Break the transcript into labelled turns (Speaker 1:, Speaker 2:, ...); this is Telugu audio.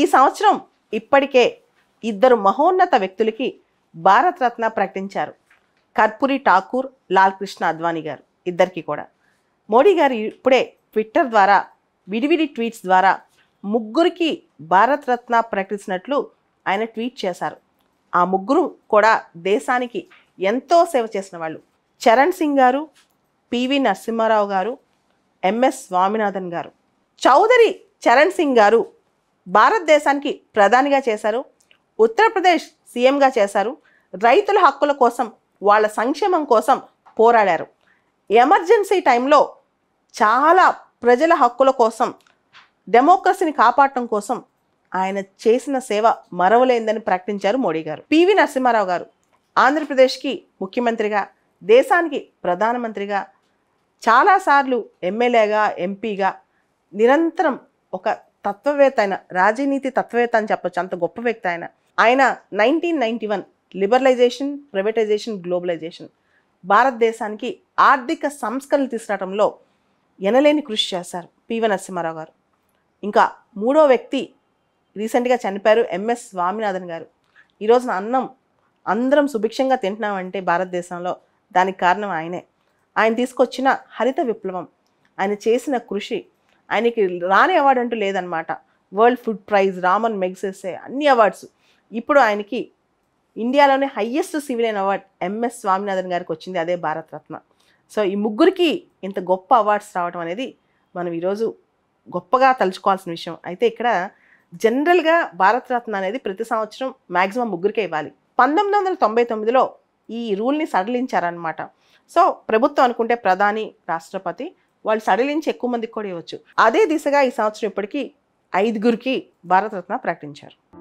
Speaker 1: ఈ సంవత్సరం ఇప్పటికే ఇద్దరు మహోన్నత వ్యక్తులకి భారతరత్న ప్రకటించారు కర్పూరి ఠాకూర్ లాల్ కృష్ణ అద్వానీ గారు ఇద్దరికి కూడా మోడీ గారు ఇప్పుడే ట్విట్టర్ ద్వారా విడివిడి ట్వీట్స్ ద్వారా ముగ్గురికి భారతరత్న ప్రకటించినట్లు ఆయన ట్వీట్ చేశారు ఆ ముగ్గురు కూడా దేశానికి ఎంతో సేవ చేసిన వాళ్ళు చరణ్ సింగ్ గారు పివి నరసింహారావు గారు ఎంఎస్ స్వామినాథన్ గారు చౌదరి చరణ్ సింగ్ గారు భారతదేశానికి ప్రధానిగా చేశారు ఉత్తరప్రదేశ్ సీఎంగా చేశారు రైతుల హక్కుల కోసం వాళ్ళ సంక్షేమం కోసం పోరాడారు ఎమర్జెన్సీ టైంలో చాలా ప్రజల హక్కుల కోసం డెమోక్రసీని కాపాడటం కోసం ఆయన చేసిన సేవ మరవలేందని ప్రకటించారు మోడీ గారు పివి నరసింహారావు గారు ఆంధ్రప్రదేశ్కి ముఖ్యమంత్రిగా దేశానికి ప్రధానమంత్రిగా చాలాసార్లు ఎమ్మెల్యేగా ఎంపీగా నిరంతరం ఒక తత్వవేత్త ఆయన రాజనీతి తత్వవేత్త అని చెప్పొచ్చు అంత గొప్ప వ్యక్తి ఆయన ఆయన nineteen ninety one liberalisation privatisation globalisation భారతదేశానికి ఆర్థిక సంస్కరణలు తీసుకురావడంలో ఎనలేని కృషి చేశారు పివి నరసింహారావు గారు ఇంకా మూడో వ్యక్తి రీసెంట్గా చనిపోయారు ఎంఎస్ స్వామినాథన్ గారు ఈరోజున అన్నం అందరం సుభిక్షంగా తింటున్నామంటే భారతదేశంలో దానికి కారణం ఆయనే ఆయన తీసుకొచ్చిన హరిత విప్లవం ఆయన చేసిన కృషి ఆయనకి రాని అవార్డు అంటూ లేదనమాట world food prize Ramon Magsaysay అన్ని అవార్డ్స్ ఇప్పుడు ఆయనకి ఇండియాలోనే highest civilian award MS Swaminathan గారికి వచ్చింది అదే భారతరత్న సో ఈ ముగ్గురికి ఇంత గొప్ప అవార్డ్స్ రావడం అనేది మనం ఈరోజు గొప్పగా తలుచుకోవాల్సిన విషయం అయితే ఇక్కడ జనరల్గా భారతరత్న అనేది ప్రతి సంవత్సరం మ్యాక్సిమం ముగ్గురికే ఇవ్వాలి పంతొమ్మిది వందల తొంభై తొమ్మిదిలో ఈ రూల్ని సడలించారనమాట సో ప్రభుత్వం అనుకుంటే ప్రధాని రాష్ట్రపతి వాళ్ళు సడలించి ఎక్కువ మందికి కూడా ఇవ్వచ్చు అదే దిశగా ఈ సంవత్సరం ఇప్పటికీ ఐదుగురికి భారతరత్న ప్రకటించారు